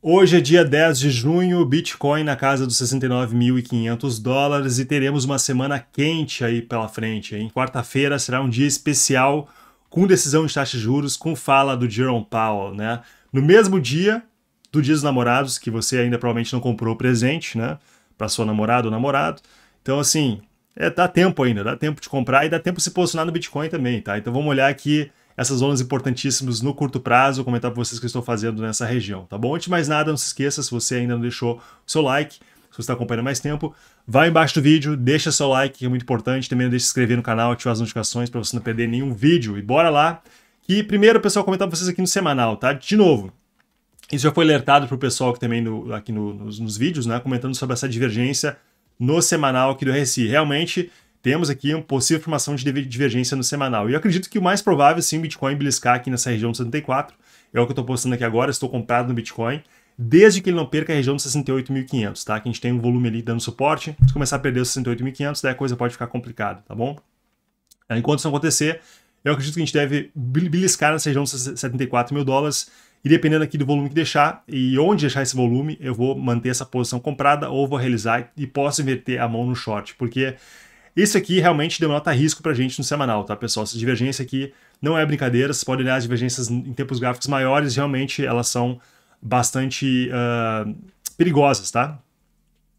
Hoje é dia 10 de junho, Bitcoin na casa dos 69.500 dólares e teremos uma semana quente aí pela frente. Em quarta-feira será um dia especial com decisão de taxa de juros, com fala do Jerome Powell, né? No mesmo dia do Dia dos Namorados, que você ainda provavelmente não comprou o presente, né, para sua namorada ou namorado. Então assim, é, dá tempo ainda, dá tempo de comprar e dá tempo de se posicionar no Bitcoin também, tá? Então vamos olhar aqui essas zonas importantíssimas no curto prazo, comentar para vocês o que eu estou fazendo nessa região, tá bom? Antes de mais nada, não se esqueça, se você ainda não deixou o seu like, se você está acompanhando mais tempo, vai embaixo do vídeo, deixa seu like, que é muito importante, também não deixa de se inscrever no canal, ativar as notificações para você não perder nenhum vídeo, e bora lá! E primeiro, pessoal, comentar para vocês aqui no semanal, tá? De novo, isso já foi alertado para o pessoal que também no, aqui no, nos, nos vídeos, né? Comentando sobre essa divergência no semanal aqui do RSI. Realmente, temos aqui uma possível formação de divergência no semanal. E eu acredito que o mais provável, sim, o Bitcoin beliscar aqui nessa região de 74. É o que eu estou postando aqui agora, estou comprado no Bitcoin, desde que ele não perca a região de 68.500, tá? Que a gente tem um volume ali dando suporte. Se começar a perder os 68.500, daí a coisa pode ficar complicada, tá bom? Enquanto isso acontecer, eu acredito que a gente deve beliscar nessa região de 74 mil dólares. E dependendo aqui do volume que deixar e onde deixar esse volume, eu vou manter essa posição comprada ou vou realizar e posso inverter a mão no short, porque isso aqui realmente deu nota risco pra gente no semanal, tá, pessoal? Essa divergência aqui não é brincadeira, vocês podem olhar as divergências em tempos gráficos maiores, realmente elas são bastante uh, perigosas, tá?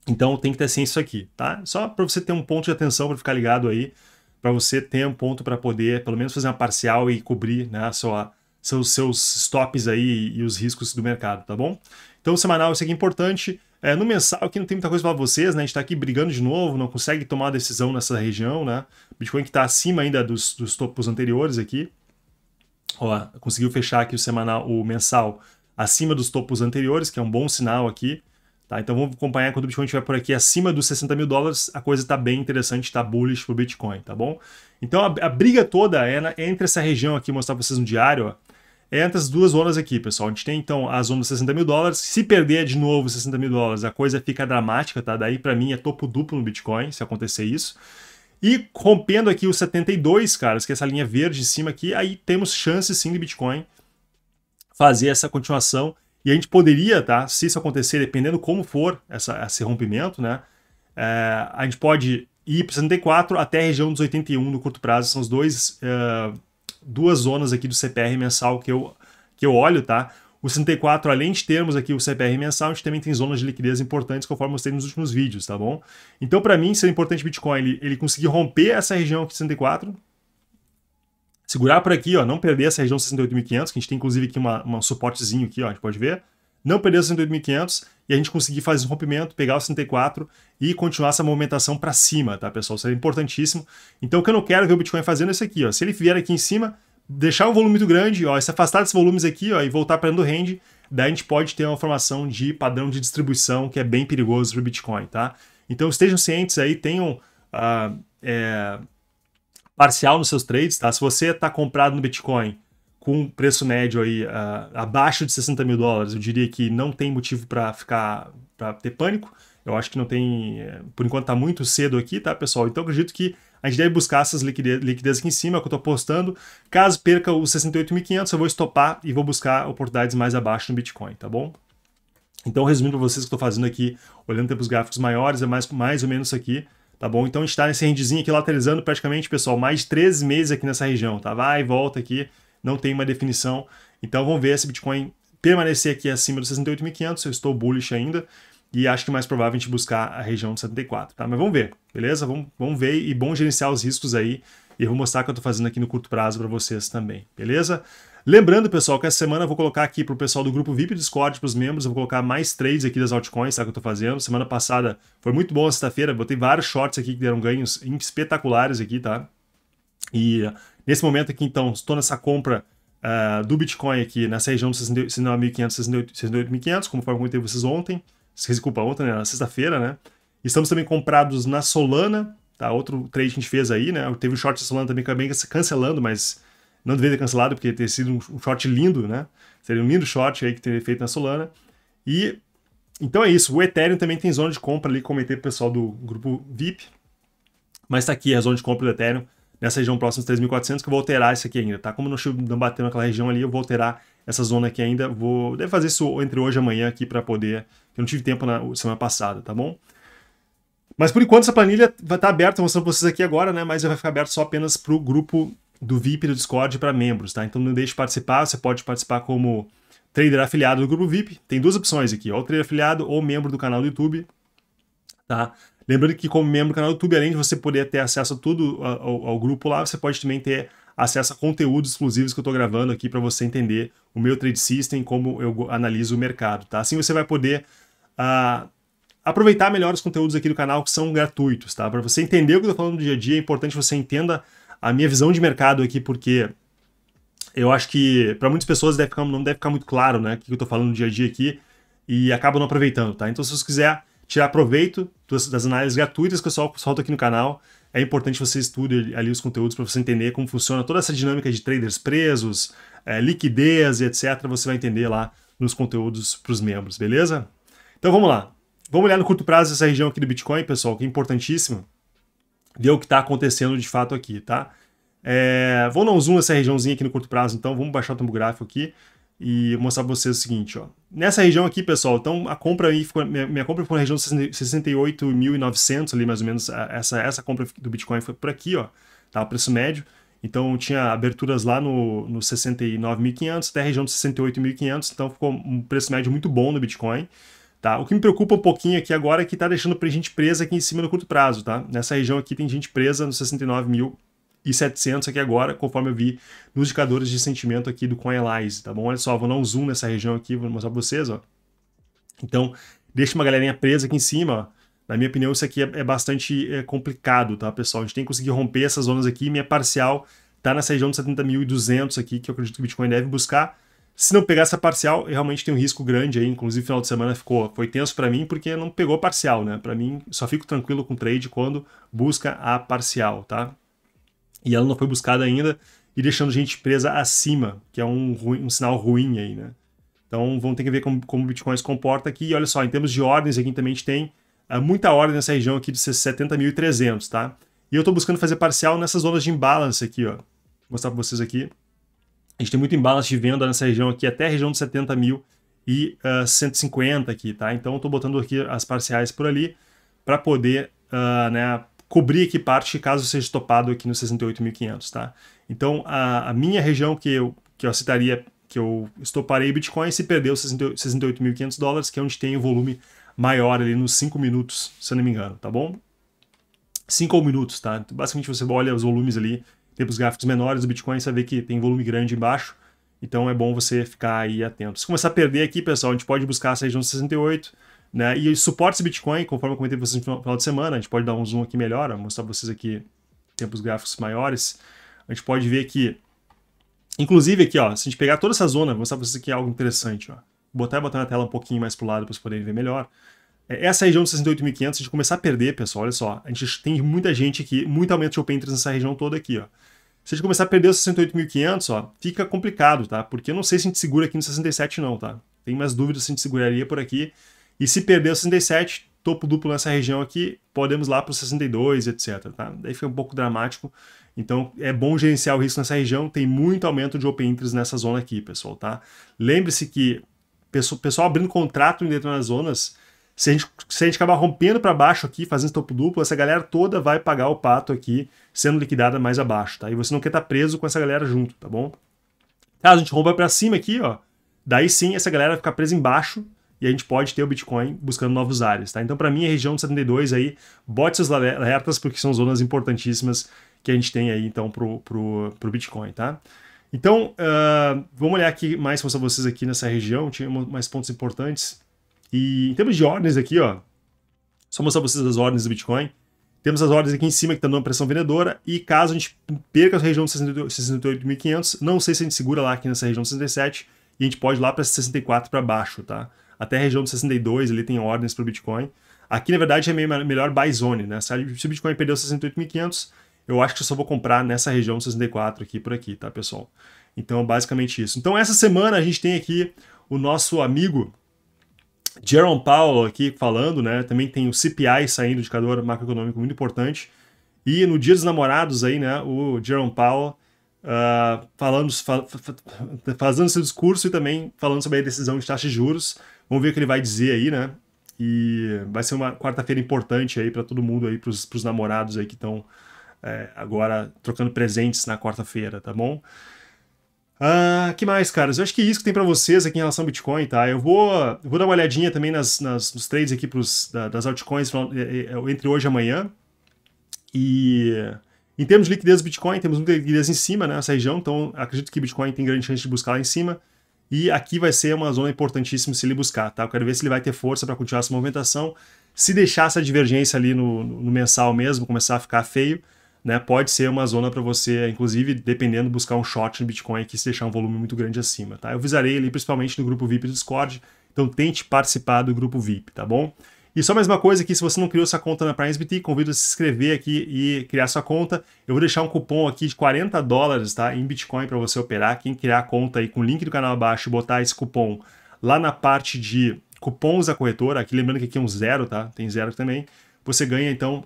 Então tem que ter ciência aqui, tá? Só para você ter um ponto de atenção para ficar ligado aí, para você ter um ponto para poder, pelo menos, fazer uma parcial e cobrir né, sua, seus, seus stops aí e, e os riscos do mercado, tá bom? Então, semanal, isso aqui é importante. É, no mensal, que não tem muita coisa para vocês, né? A gente está aqui brigando de novo, não consegue tomar decisão nessa região, né? Bitcoin que está acima ainda dos, dos topos anteriores aqui. Ó, conseguiu fechar aqui o semanal, o mensal acima dos topos anteriores, que é um bom sinal aqui. Tá? Então vamos acompanhar quando o Bitcoin estiver por aqui acima dos 60 mil dólares, a coisa está bem interessante, está bullish para o Bitcoin, tá bom? Então a, a briga toda é, na, é entre essa região aqui, mostrar para vocês no diário, ó, entre as duas zonas aqui, pessoal. A gente tem, então, a zona de 60 mil dólares. Se perder de novo 60 mil dólares, a coisa fica dramática, tá? Daí, para mim, é topo duplo no Bitcoin, se acontecer isso. E rompendo aqui os 72, caras, que é essa linha verde em cima aqui, aí temos chances, sim, de Bitcoin fazer essa continuação. E a gente poderia, tá? Se isso acontecer, dependendo como for essa, esse rompimento, né? É, a gente pode ir para 64 até a região dos 81 no curto prazo. São os dois duas zonas aqui do CPR mensal que eu, que eu olho, tá? O 64, além de termos aqui o CPR mensal, a gente também tem zonas de liquidez importantes, conforme mostrei nos últimos vídeos, tá bom? Então, para mim, seria importante o Bitcoin ele, ele conseguir romper essa região aqui de 64, segurar por aqui, ó, não perder essa região 68.500, que a gente tem inclusive aqui uma, uma suportezinho aqui, ó, a gente pode ver, não perder 68.500 e a gente conseguir fazer um rompimento, pegar o 64 e continuar essa movimentação para cima, tá, pessoal? Isso é importantíssimo. Então, o que eu não quero ver o Bitcoin fazendo é isso aqui, ó. Se ele vier aqui em cima, deixar um volume muito grande, ó, se afastar desses volumes aqui, ó, e voltar para do range, daí a gente pode ter uma formação de padrão de distribuição que é bem perigoso para o Bitcoin, tá? Então, estejam cientes aí, tenham... Uh, é, parcial nos seus trades, tá? Se você está comprado no Bitcoin com preço médio aí uh, abaixo de 60 mil dólares, eu diria que não tem motivo para ficar para ter pânico. Eu acho que não tem, eh, por enquanto está muito cedo aqui, tá, pessoal? Então acredito que a gente deve buscar essas liquidez, liquidez aqui em cima, é que eu estou apostando. Caso perca os 68.500, eu vou estopar e vou buscar oportunidades mais abaixo no Bitcoin, tá bom? Então, resumindo para vocês o que eu estou fazendo aqui, olhando para os gráficos maiores, é mais, mais ou menos isso aqui, tá bom? Então, a gente está nesse rendezinho aqui lateralizando praticamente, pessoal, mais de 13 meses aqui nessa região, tá? Vai e volta aqui não tem uma definição. Então vamos ver se Bitcoin permanecer aqui acima dos 68.500, eu estou bullish ainda, e acho que mais provável a gente buscar a região de 74, tá? Mas vamos ver, beleza? Vamos, vamos ver e bom gerenciar os riscos aí, e eu vou mostrar o que eu estou fazendo aqui no curto prazo para vocês também, beleza? Lembrando, pessoal, que essa semana eu vou colocar aqui para o pessoal do grupo VIP Discord, para os membros, eu vou colocar mais trades aqui das altcoins, tá, que eu estou fazendo. Semana passada foi muito boa sexta-feira, botei vários shorts aqui que deram ganhos espetaculares aqui, tá? E Nesse momento aqui, então, estou nessa compra uh, do Bitcoin aqui nessa região dos 69.500, 68.500, como eu comentei vocês ontem, desculpa, ontem, né, na sexta-feira, né? Estamos também comprados na Solana, tá? Outro trade que a gente fez aí, né? Teve o um short da Solana também que acabei cancelando, mas não deveria ter cancelado, porque teria sido um short lindo, né? Seria um lindo short aí que teria feito na Solana. E então é isso. O Ethereum também tem zona de compra ali, comentei pro pessoal do grupo VIP. Mas tá aqui a zona de compra do Ethereum, nessa região próxima dos 3.400, que eu vou alterar isso aqui ainda, tá? Como não batendo naquela é região ali, eu vou alterar essa zona aqui ainda. Vou, deve fazer isso entre hoje e amanhã aqui para poder, eu não tive tempo na semana passada, tá bom? Mas por enquanto essa planilha vai estar tá aberta, mostrando para vocês aqui agora, né? Mas vai ficar aberto só apenas para o grupo do VIP do Discord para membros, tá? Então não deixe de participar, você pode participar como trader afiliado do grupo VIP. Tem duas opções aqui, ou trader afiliado ou membro do canal do YouTube, tá? Lembrando que, como membro do canal do YouTube, além de você poder ter acesso a tudo ao, ao grupo lá, você pode também ter acesso a conteúdos exclusivos que eu estou gravando aqui para você entender o meu trade system, como eu analiso o mercado, tá? Assim você vai poder uh, aproveitar melhor os conteúdos aqui do canal que são gratuitos, tá? Para você entender o que eu estou falando no dia a dia, é importante que você entenda a minha visão de mercado aqui, porque eu acho que para muitas pessoas deve ficar, não deve ficar muito claro, né, o que eu estou falando no dia a dia aqui e acabam não aproveitando, tá? Então se você quiser tirar proveito das, das análises gratuitas que eu solto, aqui no canal. É importante você estude ali os conteúdos para você entender como funciona toda essa dinâmica de traders presos, é, liquidez e etc. Você vai entender lá nos conteúdos para os membros, beleza? Então vamos lá. Vamos olhar no curto prazo essa região aqui do Bitcoin, pessoal, que é importantíssimo. Ver o que está acontecendo de fato aqui, tá? É, vou dar um zoom nessa regiãozinha aqui no curto prazo, então vamos baixar o tempo gráfico aqui e mostrar para vocês o seguinte, ó. Nessa região aqui, pessoal, então a compra aí ficou, minha, minha, compra ficou na região de 68.900 ali mais ou menos, essa essa compra do Bitcoin foi por aqui, ó, tá, preço médio. Então tinha aberturas lá no, no 69.500 até a região de 68.500, então ficou um preço médio muito bom no Bitcoin. Tá? O que me preocupa um pouquinho aqui agora é que está deixando gente presa aqui em cima no curto prazo. Tá? Nessa região aqui tem gente presa no 69 mil e 700 aqui agora, conforme eu vi nos indicadores de sentimento aqui do CoinAlyze, tá bom? Olha só, vou dar um zoom nessa região aqui, vou mostrar para vocês, ó. Então, deixa uma galerinha presa aqui em cima, ó. Na minha opinião, isso aqui é, é bastante é, complicado, tá, pessoal? A gente tem que conseguir romper essas zonas aqui. Minha parcial tá nessa região de 70.200 aqui, que eu acredito que o Bitcoin deve buscar. Se não pegar essa parcial, realmente tem um risco grande aí. Inclusive, final de semana ficou, foi tenso para mim, porque não pegou parcial, né? Para mim, só fico tranquilo com o trade quando busca a parcial, tá? E ela não foi buscada ainda e deixando gente presa acima, que é um, ruim, um sinal ruim aí, né? Então vamos ter que ver como, como o Bitcoin se comporta aqui. E olha só, em termos de ordens, aqui também a gente tem uh, muita ordem nessa região aqui de 70.300, tá? E eu estou buscando fazer parcial nessas zonas de imbalance aqui, ó. Vou mostrar para vocês aqui. A gente tem muito imbalance de venda nessa região aqui, até a região de 70 mil e uh, ah, 150 aqui, tá? Então eu estou botando aqui as parciais por ali para poder uh, né, cobrir aqui parte caso seja topado aqui no 68.500, tá? Então, a, a, minha região que eu, que eu citaria, que eu estoparei Bitcoin, se perder os 68.500 dólares, que é onde tem o volume maior ali nos 5 minutos, se eu não me engano, tá bom? 5 minutos, tá? Então, basicamente você olha os volumes ali, tem os gráficos menores do Bitcoin, você vê que tem volume grande embaixo, então é bom você ficar aí atento. Se começar a perder aqui, pessoal, a gente pode buscar essa região 68, né? E os suportes Bitcoin, conforme eu comentei para vocês no final de semana, a gente pode dar um zoom aqui melhor, mostrar para vocês aqui tempos gráficos maiores. A gente pode ver que, inclusive aqui, ó, se a gente pegar toda essa zona, vou mostrar para vocês aqui algo interessante. Ó. Botar e botar na tela um pouquinho mais para o lado para vocês poderem ver melhor. É, essa região de 68.500, a gente começar a perder, pessoal, olha só, a gente tem muita gente aqui, muito aumento de open interest nessa região toda aqui, ó. Se a gente começar a perder os 68.500, ó, fica complicado, tá? Porque eu não sei se a gente segura aqui no 67 não, tá? Tem mais dúvidas se a gente seguraria por aqui. E se perder o 67, topo duplo nessa região aqui, podemos lá para o 62, etc. Tá? Daí fica um pouco dramático. Então é bom gerenciar o risco nessa região. Tem muito aumento de open interest nessa zona aqui, pessoal. Tá? Lembre-se que pessoal abrindo contrato em determinadas zonas, se a gente, se a gente acabar rompendo para baixo aqui, fazendo topo duplo, essa galera toda vai pagar o pato aqui, sendo liquidada mais abaixo, tá? E você não quer estar tá preso com essa galera junto, tá bom? Caso tá, a gente rompa para cima aqui, ó, daí sim essa galera vai ficar presa embaixo e a gente pode ter o Bitcoin buscando novos áreas, tá? Então, para mim, a região de 72 aí, bote seus alertas, porque são zonas importantíssimas que a gente tem aí, então, pro, pro, pro Bitcoin, tá? Então, uh, vamos olhar aqui mais para vocês aqui nessa região, tinha mais pontos importantes. E em termos de ordens aqui, ó, só mostrar para vocês as ordens do Bitcoin. Temos as ordens aqui em cima que estão dando pressão vendedora e caso a gente perca a região de 68.500, não sei se a gente segura lá aqui nessa região de 67 e a gente pode ir lá para 64 para baixo, tá? até a região de 62 ele tem ordens para o Bitcoin. Aqui, na verdade, é meio melhor buy zone, né? Se o Bitcoin perdeu 68.500, eu acho que eu só vou comprar nessa região de 64 aqui por aqui, tá, pessoal? Então, basicamente isso. Então, essa semana a gente tem aqui o nosso amigo Jerome Powell aqui falando, né? Também tem o CPI saindo, indicador macroeconômico muito importante. E no Dia dos Namorados aí, né? O Jerome Powell uh, falando, fa fazendo seu discurso e também falando sobre a decisão de taxa de juros. Vamos ver o que ele vai dizer aí, né? E vai ser uma quarta-feira importante aí para todo mundo aí, para os namorados aí que estão é, agora trocando presentes na quarta-feira, tá bom? Ah, que mais, caras? Eu acho que é isso que tem para vocês aqui em relação ao Bitcoin, tá? Eu vou, eu vou dar uma olhadinha também nas, nas, nos trades aqui pros, da, das altcoins é, é, é, entre hoje e amanhã. E em termos de liquidez do Bitcoin, temos muita liquidez em cima, né? Essa região, então acredito que o Bitcoin tem grande chance de buscar lá em cima. E aqui vai ser uma zona importantíssima se ele buscar, tá? Eu quero ver se ele vai ter força para continuar essa movimentação. Se deixar essa divergência ali no, no mensal mesmo, começar a ficar feio, né? Pode ser uma zona para você, inclusive, dependendo, buscar um short no Bitcoin aqui se deixar um volume muito grande acima, tá? Eu avisarei ali principalmente no grupo VIP do Discord, então tente participar do grupo VIP, tá bom? E só mais uma coisa aqui, se você não criou sua conta na PrimeSBT, convido a se inscrever aqui e criar sua conta. Eu vou deixar um cupom aqui de 40 dólares tá, em Bitcoin para você operar. Quem criar a conta aí com o link do canal abaixo e botar esse cupom lá na parte de cupons da corretora, aqui lembrando que aqui é um zero, tá? Tem zero também. Você ganha então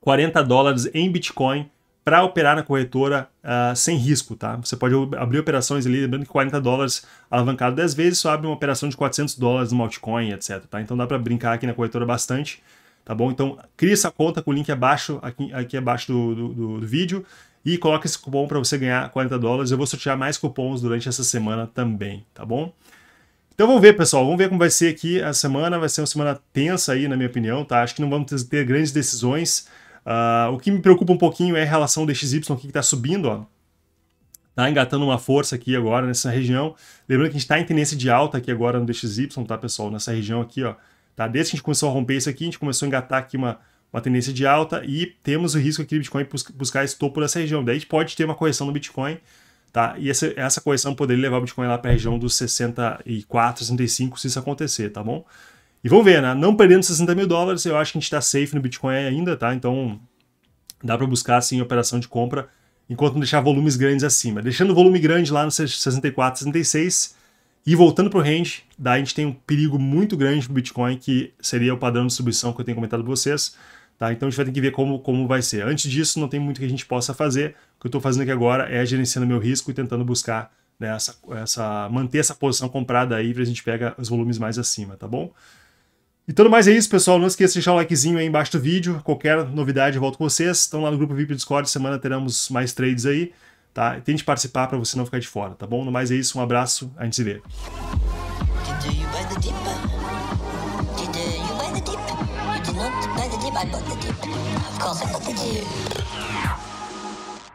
40 dólares em Bitcoin para operar na corretora uh, sem risco, tá? Você pode abrir operações ali, lembrando que 40 dólares alavancado 10 vezes, só abre uma operação de 400 dólares no altcoin, etc, tá? Então dá para brincar aqui na corretora bastante, tá bom? Então cria essa conta com o link abaixo, aqui, aqui abaixo do, do, do vídeo e coloca esse cupom para você ganhar 40 dólares. Eu vou sortear mais cupons durante essa semana também, tá bom? Então vamos ver, pessoal, vamos ver como vai ser aqui a semana, vai ser uma semana tensa aí, na minha opinião, tá? Acho que não vamos ter grandes decisões, Uh, o que me preocupa um pouquinho é a relação do aqui que está subindo, ó. Tá engatando uma força aqui agora nessa região. Lembrando que a gente está em tendência de alta aqui agora no DXY, tá, pessoal? Nessa região aqui, ó. Tá? Desde que a gente começou a romper isso aqui, a gente começou a engatar aqui uma, uma tendência de alta e temos o risco aqui do Bitcoin buscar esse topo dessa região. Daí a gente pode ter uma correção no Bitcoin, tá? E essa, essa correção poderia levar o Bitcoin lá para a região dos 64, 65, se isso acontecer, tá bom? E vamos ver, né? Não perdendo 60 mil dólares, eu acho que a gente está safe no Bitcoin ainda, tá? Então dá para buscar, assim, operação de compra enquanto não deixar volumes grandes acima. Deixando o volume grande lá no 64, 66 e voltando para o range, daí a gente tem um perigo muito grande para o Bitcoin, que seria o padrão de distribuição que eu tenho comentado para vocês. Tá? Então a gente vai ter que ver como, como vai ser. Antes disso, não tem muito que a gente possa fazer. O que eu estou fazendo aqui agora é gerenciando meu risco e tentando buscar né, essa, essa, manter essa posição comprada aí para a gente pegar os volumes mais acima, tá bom? E tudo mais é isso, pessoal. Não esqueça de deixar o likezinho aí embaixo do vídeo. Qualquer novidade, eu volto com vocês. Estão lá no grupo VIP Discord. Semana teremos mais trades aí, tá? Tente participar para você não ficar de fora, tá bom? No mais é isso. Um abraço. A gente se vê.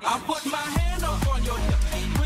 I put my hand up on your hip.